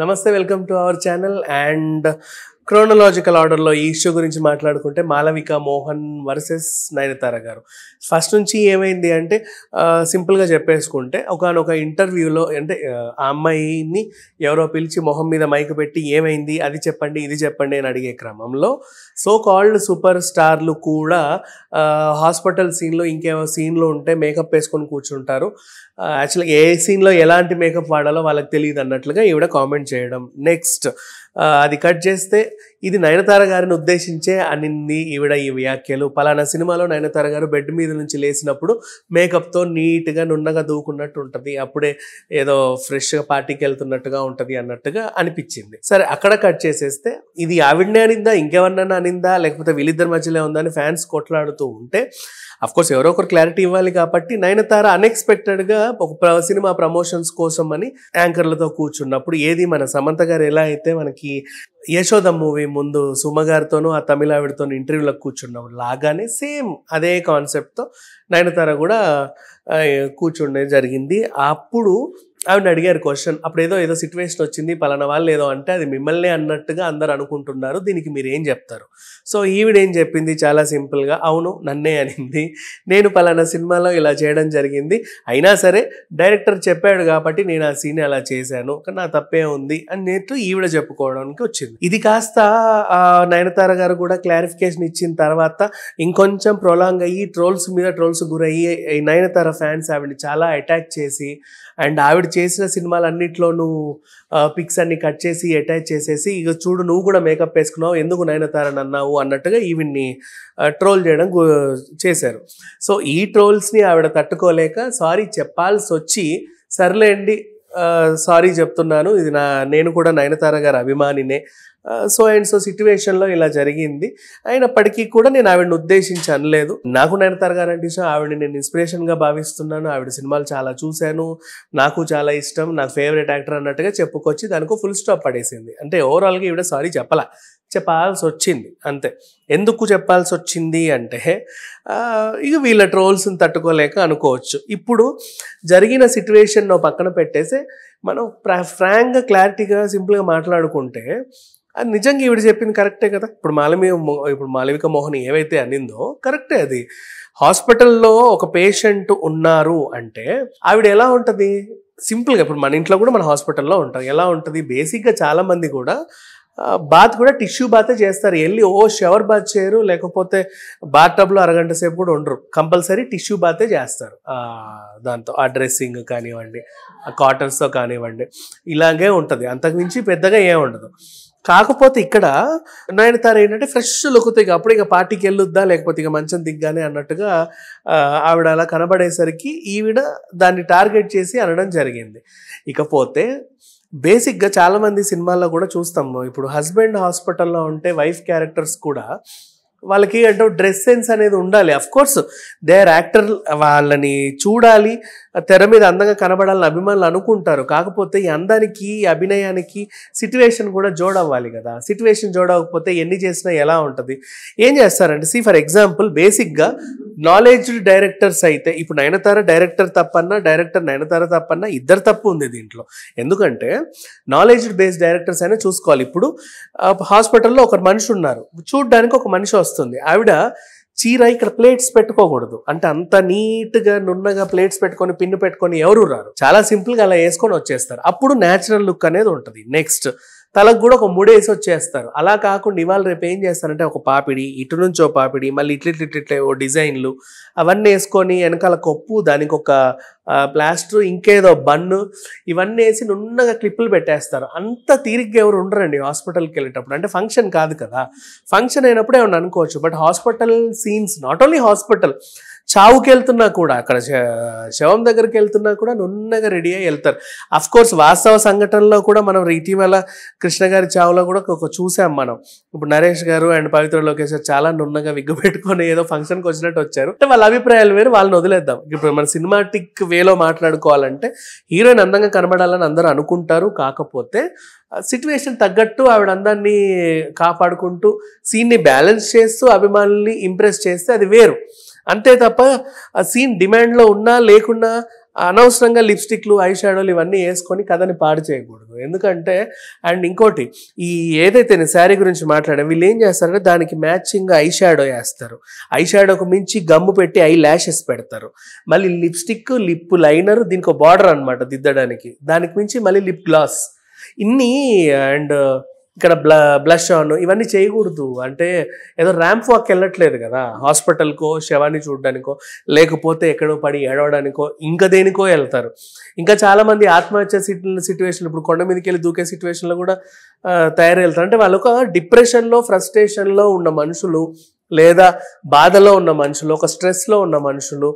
Namaste, welcome to our channel and chronological ఆర్డర్లో ఈ issue గురించి మాట్లాడుకుంటే మాలవిక మోహన్ వర్సెస్ నయనతార గారు ఫస్ట్ నుంచి ఏమైంది అంటే సింపుల్గా చెప్పేసుకుంటే ఒకనొక ఇంటర్వ్యూలో అంటే ఆ అమ్మాయిని ఎవరో పిలిచి మొహం మీద మైకు పెట్టి ఏమైంది అది చెప్పండి ఇది చెప్పండి అని అడిగే క్రమంలో సో కాల్డ్ సూపర్ స్టార్లు కూడా హాస్పిటల్ సీన్లో ఇంకేమో సీన్లు ఉంటే మేకప్ వేసుకొని కూర్చుంటారు యాక్చువల్గా ఏ సీన్లో ఎలాంటి మేకప్ వాడాలో వాళ్ళకి తెలియదు అన్నట్లుగా ఈవిడ కామెంట్ చేయడం నెక్స్ట్ అది కట్ చేస్తే ఇది నయనతార గారిని ఉద్దేశించే అనింది ఈవిడ ఈ వ్యాఖ్యలు పలానా సినిమాలో నయనతార గారు బెడ్ మీద నుంచి లేచినప్పుడు మేకప్తో నీట్గా నున్నగా దూకున్నట్టు ఉంటుంది అప్పుడే ఏదో ఫ్రెష్గా పార్టీకి వెళ్తున్నట్టుగా ఉంటుంది అన్నట్టుగా అనిపించింది సరే అక్కడ కట్ చేసేస్తే ఇది ఆవిడనే అనిందా ఇంకెవరినైనా అనిందా లేకపోతే వీళ్ళిద్దరి మధ్యలో ఉందా అని ఫ్యాన్స్ కొట్లాడుతూ ఉంటే కోర్స్ ఎవరో ఒకరు క్లారిటీ ఇవ్వాలి కాబట్టి నయనతార అన్ఎక్స్పెక్టెడ్గా ఒక సినిమా ప్రమోషన్స్ కోసం అని యాంకర్లతో కూర్చున్నప్పుడు ఏది మన సమంత గారు ఎలా అయితే మనకి యశోద మూవీ ముందు సుమగారితోనూ ఆ తమిళ ఆవిడతో ఇంటర్వ్యూలకు కూర్చున్నాం లాగానే సేమ్ అదే కాన్సెప్ట్తో నయనతార కూడా కూర్చుండే జరిగింది అప్పుడు ఆవిడ అడిగారు క్వశ్చన్ అప్పుడు ఏదో ఏదో సిచ్యువేషన్ వచ్చింది పలానా వాళ్ళు ఏదో అంటే అది మిమ్మల్ని అన్నట్టుగా అందరు అనుకుంటున్నారు దీనికి మీరు ఏం చెప్తారు సో ఈవిడ ఏం చెప్పింది చాలా సింపుల్గా అవును నన్నే అనింది నేను పలానా సినిమాలో ఇలా చేయడం జరిగింది అయినా సరే డైరెక్టర్ చెప్పాడు కాబట్టి నేను ఆ సీన్ అలా చేశాను నా తప్పే ఉంది అన్నట్టు ఈవిడ చెప్పుకోవడానికి వచ్చింది ఇది కాస్త నయనతార గారు కూడా క్లారిఫికేషన్ ఇచ్చిన తర్వాత ఇంకొంచెం ప్రొలాంగ్ అయ్యి ట్రోల్స్ మీద ట్రోల్స్ గురయ్యి నయనతార ఫ్యాన్స్ ఆవిడ చాలా అటాక్ చేసి అండ్ ఆవిడ చేసిన సినిమాలన్నింటిలో నువ్వు పిక్స్ అన్ని కట్ చేసి అటాచ్ చేసేసి ఇక చూడు నువ్వు కూడా మేకప్ వేసుకున్నావు ఎందుకు నయనతారని అన్నావు అన్నట్టుగా ఈవిన్ని ట్రోల్ చేయడం చేశారు సో ఈ ట్రోల్స్ని ఆవిడ తట్టుకోలేక సారీ చెప్పాల్సి వచ్చి సర్లేండి సారీ చెప్తున్నాను ఇది నా నేను కూడా నయనతార గారి అభిమానినే సో అండ్ సో సిచ్యువేషన్లో ఇలా జరిగింది అయినప్పటికీ కూడా నేను ఆవిడని ఉద్దేశించి అనలేదు నాకు నయనతార గారు అంటే ఇష్టం ఆవిడని నేను ఇన్స్పిరేషన్గా భావిస్తున్నాను ఆవిడ సినిమాలు చాలా చూశాను నాకు చాలా ఇష్టం నాకు ఫేవరెట్ యాక్టర్ అన్నట్టుగా చెప్పుకొచ్చి దానికి ఫుల్ స్టాప్ పడేసింది అంటే ఓవరాల్గా ఈవిడ సారీ చెప్పలా చెప్పాల్సి వచ్చింది అంతే ఎందుకు చెప్పాల్సి వచ్చింది అంటే ఇది వీళ్ళ ట్రోల్స్ని తట్టుకోలేక అనుకోవచ్చు ఇప్పుడు జరిగిన సిట్యువేషన్ పక్కన పెట్టేసి మనం ఫ్రాంక్గా క్లారిటీగా సింపుల్గా మాట్లాడుకుంటే అది నిజంగా ఈవిడ చెప్పింది కరెక్టే కదా ఇప్పుడు మాలవి ఇప్పుడు మాలవిక మోహన్ ఏవైతే అనిందో కరెక్టే అది హాస్పిటల్లో ఒక పేషెంట్ ఉన్నారు అంటే ఆవిడ ఎలా ఉంటుంది సింపుల్గా ఇప్పుడు మన ఇంట్లో కూడా మన హాస్పిటల్లో ఉంటాం ఎలా ఉంటుంది బేసిక్గా చాలామంది కూడా బాత్ కూడా టిష్యూ బాతే చేస్తారు వెళ్ళి ఓ షవర్ బాత్ చేయరు లేకపోతే బాత్ టబ్లో అరగంట సేపు కూడా ఉండరు కంపల్సరీ టిష్యూ బాతే చేస్తారు దాంతో ఆ డ్రెస్సింగ్ కానివ్వండి ఆ కాటన్స్తో కానివ్వండి ఇలాగే ఉంటుంది అంతకుమించి పెద్దగా ఏం ఉండదు కాకపోతే ఇక్కడ నయనతార ఏంటంటే ఫ్రెష్ లొక్కుతాయి ఇక అప్పుడు ఇక పార్టీకి వెళ్ళొద్దా లేకపోతే ఇక మంచం దిగ్గానే అన్నట్టుగా ఆవిడ అలా కనబడేసరికి ఈవిడ దాన్ని టార్గెట్ చేసి అనడం జరిగింది ఇకపోతే బేసిక్గా చాలామంది సినిమాల్లో కూడా చూస్తాము ఇప్పుడు హస్బెండ్ హాస్పిటల్లో ఉంటే వైఫ్ క్యారెక్టర్స్ కూడా వాళ్ళకి అంటే డ్రెస్ సెన్స్ అనేది ఉండాలి of course they are actor వాళ్ళని చూడాలి తెర మీద అందంగా కనబడాలని అభిమానులు అనుకుంటారు కాకపోతే ఈ అందానికి అభినయానికి సిట్యువేషన్ కూడా జోడవ్వాలి కదా సిట్యువేషన్ జోడవకపోతే ఎన్ని చేసినా ఎలా ఉంటుంది ఏం చేస్తారంటే సి ఫర్ ఎగ్జాంపుల్ బేసిక్గా నాలెడ్జ్డ్ డైరెక్టర్స్ అయితే ఇప్పుడు నయనతార డైరెక్టర్ తప్పన్నా డైరెక్టర్ నయనతార తప్పన్నా ఇద్దరు తప్పు ఉంది దీంట్లో ఎందుకంటే నాలెడ్జ్డ్ బేస్డ్ డైరెక్టర్స్ అయినా చూసుకోవాలి ఇప్పుడు హాస్పిటల్లో ఒక మనిషి ఉన్నారు చూడడానికి ఒక మనిషి వస్తుంది ఆవిడ చీర ఇక్కడ ప్లేట్స్ పెట్టుకోకూడదు అంటే అంత నీట్గా నున్నగా ప్లేట్స్ పెట్టుకొని పిన్ను పెట్టుకొని ఎవరు రారు చాలా సింపుల్గా అలా వేసుకొని వచ్చేస్తారు అప్పుడు న్యాచురల్ లుక్ అనేది ఉంటుంది నెక్స్ట్ తలకు కూడా ఒక మూడేసి వచ్చేస్తారు అలా కాకుండా ఇవాళ రేపు ఏం చేస్తారంటే ఒక పాపిడి ఇటు నుంచో పాపిడి మళ్ళీ ఇట్లిట్లిట్లే ఓ డిజైన్లు అవన్నీ వేసుకొని వెనకాల కొప్పు దానికి ఒక ప్లాస్టర్ ఇంకేదో బన్ను ఇవన్నీ వేసి నున్నగా క్లిప్పులు పెట్టేస్తారు అంత తీరిగ్గా ఎవరు ఉండరండి హాస్పిటల్కి వెళ్ళేటప్పుడు అంటే ఫంక్షన్ కాదు కదా ఫంక్షన్ అయినప్పుడే ఏమన్నా అనుకోవచ్చు but hospital scenes not only hospital చావుకి వెళ్తున్నా కూడా అక్కడ శవం దగ్గరికి వెళ్తున్నా కూడా నున్నగా రెడీ అయ్యి వెళ్తారు అఫ్ కోర్స్ వాస్తవ సంఘటనలో కూడా మనం ఇటీవల కృష్ణ గారి చావులో కూడా ఒక చూసాం మనం ఇప్పుడు నరేష్ గారు అండ్ పవిత్ర లోకేష్ చాలా నున్నగా విగ్గు పెట్టుకొని ఏదో ఫంక్షన్కి వచ్చినట్టు వచ్చారు అంటే వాళ్ళ అభిప్రాయాలు వేరు వాళ్ళని వదిలేద్దాం ఇప్పుడు మన సినిమాటిక్ వేలో మాట్లాడుకోవాలంటే హీరోయిన్ అందంగా కనబడాలని అందరూ అనుకుంటారు కాకపోతే సిచ్యువేషన్ తగ్గట్టు ఆవిడ అందాన్ని కాపాడుకుంటూ సీన్ని బ్యాలెన్స్ చేస్తూ అభిమానుల్ని ఇంప్రెస్ చేస్తే అది వేరు అంతే తప్ప ఆ సీన్ డిమాండ్లో ఉన్నా లేకున్నా అనవసరంగా లిప్స్టిక్లు ఐ షాడోలు ఇవన్నీ వేసుకొని కథని పాడు చేయకూడదు ఎందుకంటే అండ్ ఇంకోటి ఈ ఏదైతే నేను శారీ గురించి మాట్లాడే వీళ్ళు ఏం చేస్తారంటే దానికి మ్యాచింగ్ ఐ షాడో వేస్తారు ఐ షాడోకు మించి గమ్ము పెట్టి ఐ ల్యాషెస్ పెడతారు మళ్ళీ లిప్స్టిక్ లిప్ లైనర్ దీనికి ఒక బార్డర్ అనమాట దిద్దడానికి దానికి మించి మళ్ళీ లిప్ గ్లాస్ ఇన్ని అండ్ ఇక్కడ బ్ల బ్లష్ ఆన్ ఇవన్నీ చేయకూడదు అంటే ఏదో ర్యాంప్ వాక్ వెళ్ళట్లేదు కదా హాస్పిటల్కో శవాన్ని చూడడానికో లేకపోతే ఎక్కడో పడి ఏడవడానికో ఇంకా దేనికో వెళ్తారు ఇంకా చాలామంది ఆత్మహత్య సిట్యువేషన్ ఇప్పుడు కొండ మీదకి వెళ్ళి దూకే సిట్యువేషన్లో కూడా తయారు వెళ్తారు అంటే ఒక డిప్రెషన్లో ఫ్రస్ట్రేషన్లో ఉన్న మనుషులు లేదా బాధలో ఉన్న మనుషులు ఒక స్ట్రెస్లో ఉన్న మనుషులు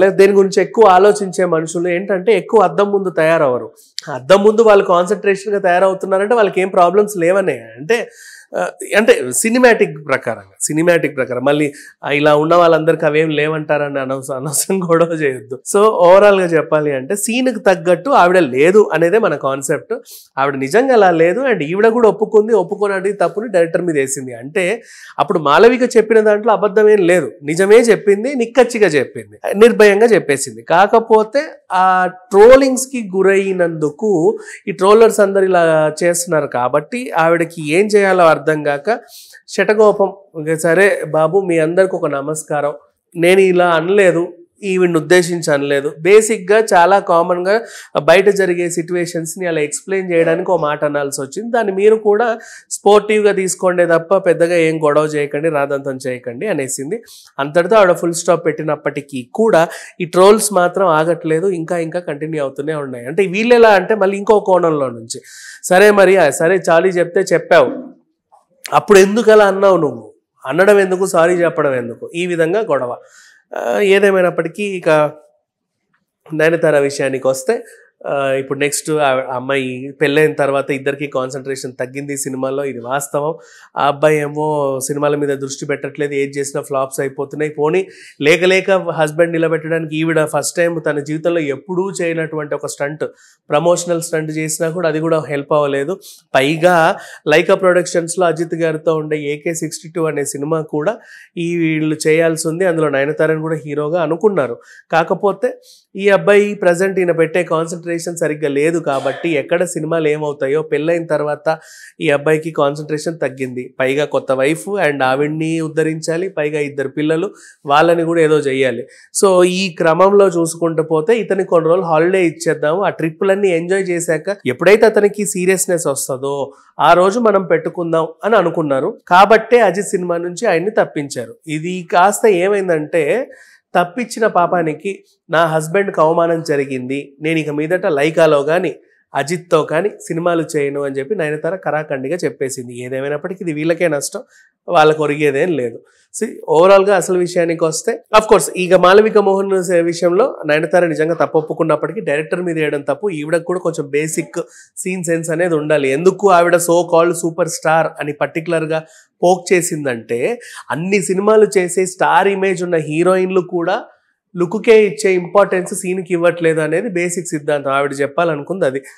లేదా దేని గురించి ఎక్కువ ఆలోచించే మనుషులు ఏంటంటే ఎక్కువ అద్దం ముందు తయారవరు అద్దం ముందు వాళ్ళు కాన్సన్ట్రేషన్గా తయారవుతున్నారంటే వాళ్ళకి ఏం ప్రాబ్లమ్స్ లేవనే అంటే అంటే సినిమాటిక్ ప్రకారంగా సినిమాటిక్ ప్రకారం మళ్ళీ ఇలా ఉన్న వాళ్ళందరికీ అవేం లేవంటారని అనవస అనవసరం కూడా చేయొద్దు సో ఓవరాల్గా చెప్పాలి అంటే సీన్కి తగ్గట్టు ఆవిడ లేదు అనేదే మన కాన్సెప్ట్ ఆవిడ నిజంగా అలా లేదు అండ్ ఈవిడ కూడా ఒప్పుకుంది ఒప్పుకున్నది తప్పుని డైరెక్టర్ మీద వేసింది అంటే అప్పుడు మాలవిక చెప్పిన దాంట్లో అబద్ధం ఏం లేదు నిజమే చెప్పింది నిక్కచ్చిగా చెప్పింది నిర్భయంగా చెప్పేసింది కాకపోతే ఆ ట్రోలింగ్స్కి గురైనందుకు ఈ ట్రోలర్స్ అందరు ఇలా చేస్తున్నారు కాబట్టి ఆవిడకి ఏం చేయాలో అర్థం కాక శటగోపం సరే బాబు మీ అందరికి ఒక నమస్కారం నేను ఇలా అనలేదు ఈవిని ఉద్దేశించి అనలేదు బేసిక్గా చాలా కామన్గా బయట జరిగే సిట్యువేషన్స్ని అలా ఎక్స్ప్లెయిన్ చేయడానికి ఒక మాట అనాల్సి వచ్చింది దాన్ని మీరు కూడా స్పోర్టివ్గా తీసుకోండి తప్ప పెద్దగా ఏం గొడవ చేయకండి రాదంతం చేయకండి అనేసింది అంతటితో ఆవిడ ఫుల్ స్టాప్ పెట్టినప్పటికీ కూడా ఈ ట్రోల్స్ మాత్రం ఆగట్లేదు ఇంకా ఇంకా కంటిన్యూ అవుతూనే ఉన్నాయి అంటే వీళ్ళు ఎలా అంటే మళ్ళీ ఇంకో కోణంలో నుంచి సరే మరి సరే చాలీ చెప్తే చెప్పావు అప్పుడు ఎందుకు అలా అన్నావు నువ్వు అనడం ఎందుకు సారీ చెప్పడం ఎందుకు ఈ విధంగా గొడవ ఏదేమైనప్పటికీ ఇక నయనతార విషయానికి వస్తే ఇప్పుడు నెక్స్ట్ అమ్మాయి పెళ్ళైన తర్వాత ఇద్దరికి కాన్సన్ట్రేషన్ తగ్గింది సినిమాలో ఇది వాస్తవం ఆ అబ్బాయి ఏమో సినిమాల మీద దృష్టి పెట్టట్లేదు ఏది చేసినా ఫ్లాప్స్ అయిపోతున్నాయి పోనీ లేక లేక హస్బెండ్ నిలబెట్టడానికి ఈవిడ ఫస్ట్ టైం తన జీవితంలో ఎప్పుడూ చేయనటువంటి ఒక స్టంట్ ప్రమోషనల్ స్టంట్ చేసినా కూడా అది కూడా హెల్ప్ అవ్వలేదు పైగా లైకా ప్రొడక్షన్స్లో అజిత్ గారితో ఉండే ఏకే సిక్స్టీ టూ అనే సినిమా కూడా ఈ వీళ్ళు చేయాల్సి ఉంది అందులో నయనతారని కూడా హీరోగా అనుకున్నారు కాకపోతే ఈ అబ్బాయి ప్రజెంట్ ఈయన పెట్టే కాన్సన్ట్రేషన్ సరిగ్గా లేదు కాబట్టి ఎక్కడ సినిమాలు ఏమవుతాయో పెళ్ళైన తర్వాత ఈ అబ్బాయికి కాన్సన్ట్రేషన్ తగ్గింది పైగా కొత్త వైఫ్ అండ్ ఆవిడ్ని ఉద్ధరించాలి పైగా ఇద్దరు పిల్లలు వాళ్ళని కూడా ఏదో చేయాలి సో ఈ క్రమంలో చూసుకుంటూ పోతే ఇతని కొన్ని రోజులు హాలిడే ఇచ్చేద్దాము ఆ ట్రిప్పులన్నీ ఎంజాయ్ చేశాక ఎప్పుడైతే అతనికి సీరియస్నెస్ వస్తుందో ఆ రోజు మనం పెట్టుకుందాం అని అనుకున్నారు కాబట్టే అజిత్ సినిమా నుంచి ఆయన్ని తప్పించారు ఇది కాస్త ఏమైందంటే తప్పించిన పాపానికి నా హస్బెండ్కి అవమానం జరిగింది నేను ఇక మీదట లైకాలో కానీ అజిత్తో కానీ సినిమాలు చేయను అని చెప్పి నయనతార కరాఖండిగా చెప్పేసింది ఏదేమైనప్పటికీ ఇది వీళ్ళకే నష్టం వాళ్ళకు ఒరిగేదేం లేదు సో ఓవరాల్గా అసలు విషయానికి వస్తే అఫ్ కోర్స్ ఇక మాలవిక మోహన్ విషయంలో నయనతార నిజంగా తప్పు ఒప్పుకున్నప్పటికీ డైరెక్టర్ మీద వేయడం తప్పు ఈవిడకు కూడా కొంచెం బేసిక్ సీన్ సెన్స్ అనేది ఉండాలి ఎందుకు ఆవిడ సో కాల్డ్ సూపర్ స్టార్ అని పర్టికులర్గా పోక్ చేసిందంటే అన్ని సినిమాలు చేసే స్టార్ ఇమేజ్ ఉన్న హీరోయిన్లు కూడా లుక్కే ఇచ్చే ఇంపార్టెన్స్ సీన్కి ఇవ్వట్లేదు అనేది బేసిక్ సిద్ధాంతం ఆవిడ చెప్పాలనుకుంది అది